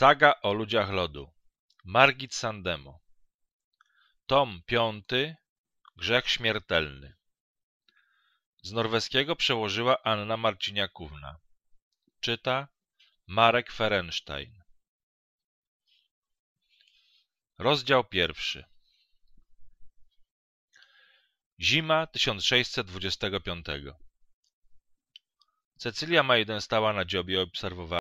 Saga o ludziach lodu. Margit Sandemo. Tom piąty. Grzech śmiertelny. Z norweskiego przełożyła Anna Marciniakówna. Czyta Marek Ferenstein. Rozdział pierwszy. Zima 1625. Cecylia Majden stała na dziobie i obserwowała